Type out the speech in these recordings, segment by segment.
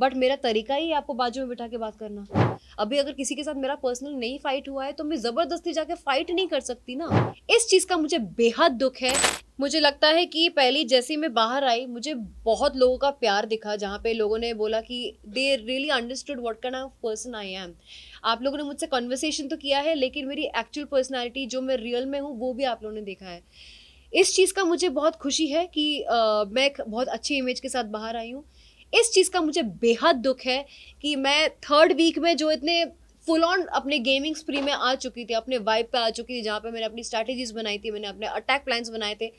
but मेरा तरीका ही आपको बाजू में बिठा के बात करना अभी अगर किसी के साथ मेरा पर्सनल नहीं फाइट हुआ है तो मैं ज़बरदस्ती जाके फाइट नहीं कर सकती ना इस चीज़ का मुझे बेहद दुख है मुझे लगता है कि पहली जैसी मैं बाहर आई मुझे बहुत लोगों का प्यार दिखा जहाँ पे लोगों ने बोला कि they really understood what kind of person I am आप लोगों ने मुझसे कन्वर्सेशन तो किया है लेकिन मेरी एक्चुअल पर्सनैलिटी जो मैं रियल में हूँ वो भी आप लोगों ने देखा है इस चीज़ का मुझे बहुत खुशी है कि आ, मैं एक बहुत अच्छी इमेज के साथ बाहर आई हूँ इस चीज़ का मुझे बेहद दुख है कि मैं थर्ड वीक में जो इतने फुल ऑन अपने गेमिंग स्प्री में आ चुकी थी अपने वाइब पे आ चुकी थी जहाँ पे मैंने अपनी स्ट्रैटेजीज बनाई थी मैंने अपने अटैक प्लान्स बनाए थे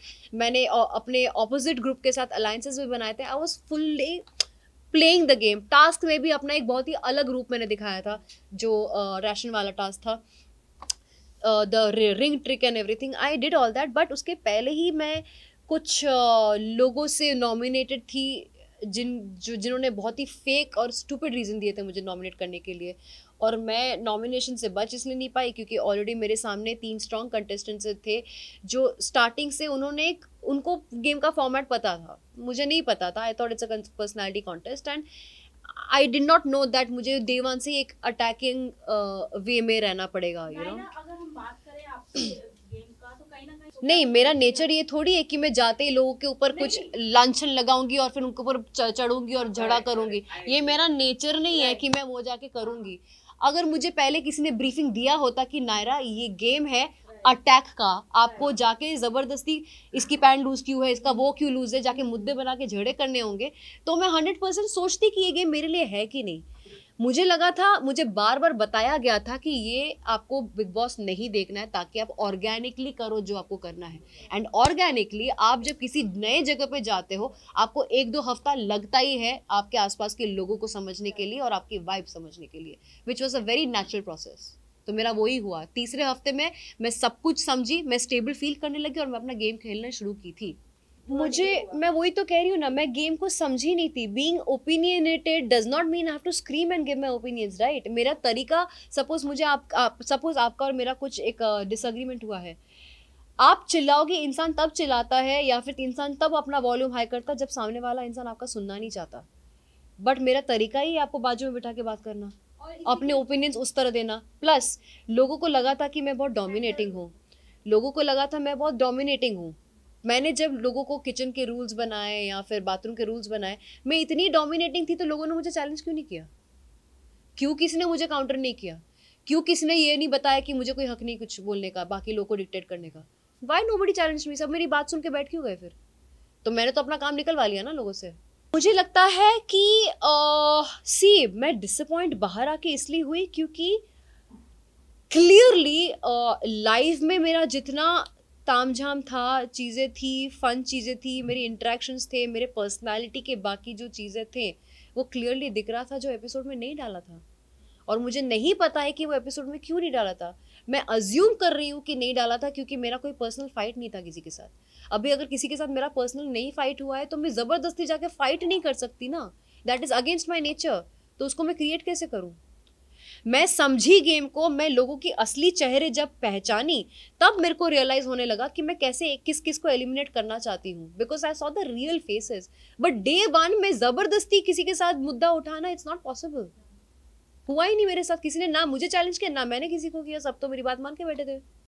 मैंने अपने ऑपोजिट ग्रुप के साथ अलायंसेज भी बनाए थे I was fully playing the game task में भी अपना एक बहुत ही अलग रूप मैंने दिखाया था जो राशन uh, वाला टास्क था the ring trick and everything I did all that but उसके पहले ही मैं कुछ uh, लोगों से नॉमिनेटेड थी जिन जो जिन्होंने बहुत ही फेक और स्टूपिड रीज़न दिए थे मुझे नॉमिनेट करने के लिए और मैं नॉमिनेशन से बच इसलिए नहीं पाई क्योंकि ऑलरेडी मेरे सामने तीन स्ट्रॉन्ग कंटेस्टेंट्स थे जो स्टार्टिंग से उन्होंने एक उनको गेम का फॉर्मेट पता था मुझे नहीं पता था I thought it's a personality contest and I did not know that मुझे देवान से एक अटैकिंग वे uh, में रहना पड़ेगा यू नो अगर हम बात करें आपसे नहीं मेरा नेचर ये थोड़ी है कि मैं जाते ही लोगों के ऊपर कुछ लाछन लगाऊंगी और फिर उनके ऊपर चढ़ूंगी और झड़ा करूंगी ये मेरा नेचर नहीं है कि मैं वो जाके करूंगी अगर मुझे पहले किसी ने ब्रीफिंग दिया होता कि नायरा ये गेम है अटैक का आपको जाके ज़बरदस्ती इसकी पैंट लूज़ क्यों है इसका वो क्यों लूज़ है जाके मुद्दे बना के झड़े करने होंगे तो मैं हंड्रेड परसेंट सोचती कि ये गेम मेरे लिए है कि नहीं मुझे लगा था मुझे बार बार बताया गया था कि ये आपको बिग बॉस नहीं देखना है ताकि आप ऑर्गेनिकली करो जो आपको करना है एंड ऑर्गेनिकली आप जब किसी नए जगह पे जाते हो आपको एक दो हफ्ता लगता ही है आपके आसपास के लोगों को समझने के लिए और आपकी वाइब समझने के लिए which was a very natural process तो मेरा वही हुआ तीसरे हफ्ते में मैं सब कुछ समझी मैं स्टेबल फील करने लगी और मैं अपना गेम खेलना शुरू की थी मुझे मैं वही तो कह रही हूँ ना मैं गेम को समझी नहीं थी being opinionated does not mean have to scream and give my opinions right मेरा तरीका सपोज मुझे आप, आप सपोज आपका और मेरा कुछ एक डिसग्रीमेंट uh, हुआ है आप चिल्लाओगे इंसान तब चिल्लाता है या फिर इंसान तब अपना वॉल्यूम हाई करता जब सामने वाला इंसान आपका सुनना नहीं चाहता बट मेरा तरीका ही आपको बाजू में बिठा के बात करना अपने ओपिनियंस उस तरह देना प्लस लोगों को लगा था कि मैं बहुत डोमिनेटिंग हूँ लोगों को लगा था मैं बहुत डोमिनेटिंग हूँ मैंने जब लोगों को किचन के रूल्स बनाए या फिर बाथरूम के रूल्स बनाए मैं इतनी डोमिनेटिंग थी तो लोगों ने मुझे चैलेंज क्यों नहीं किया क्यों किसी ने मुझे काउंटर नहीं किया क्यों किसी ने ये नहीं बताया कि मुझे कोई हक नहीं कुछ बोलने का बाकी लोगों को डिक्टेट करने का वाई नो बड़ी चैलेंज मी सब मेरी बात सुन के बैठ क्यों गए फिर तो मैंने तो अपना काम निकलवा लिया ना लोगों से मुझे लगता है कि सी मैं डिसअपॉइंट बाहर आके इसलिए हुई क्योंकि क्लियरली लाइफ में मेरा जितना ताम झाम था चीज़ें थी फ़न चीज़ें थी मेरी इंट्रैक्शंस थे मेरे पर्सनालिटी के बाकी जो चीज़ें थे वो क्लियरली दिख रहा था जो एपिसोड में नहीं डाला था और मुझे नहीं पता है कि वो एपिसोड में क्यों नहीं डाला था मैं अज्यूम कर रही हूँ कि नहीं डाला था क्योंकि मेरा कोई पर्सनल फाइट नहीं था किसी के साथ अभी अगर किसी के साथ मेरा पर्सनल नहीं फाइट हुआ है तो मैं ज़बरदस्ती जाके फाइट नहीं कर सकती ना that is against my nature तो उसको मैं क्रिएट कैसे करूँ मैं समझी गेम को मैं लोगों की असली चेहरे जब पहचानी तब मेरे को रियलाइज होने लगा कि मैं कैसे किस किस को एलिमिनेट करना चाहती हूँ because I saw the real faces but day one में ज़बरदस्ती किसी के साथ मुद्दा उठाना इट्स नॉट पॉसिबल हुआ ही नहीं मेरे साथ किसी ने ना मुझे चैलेंज किया ना मैंने किसी को किया सब तो मेरी बात मान के बैठे थे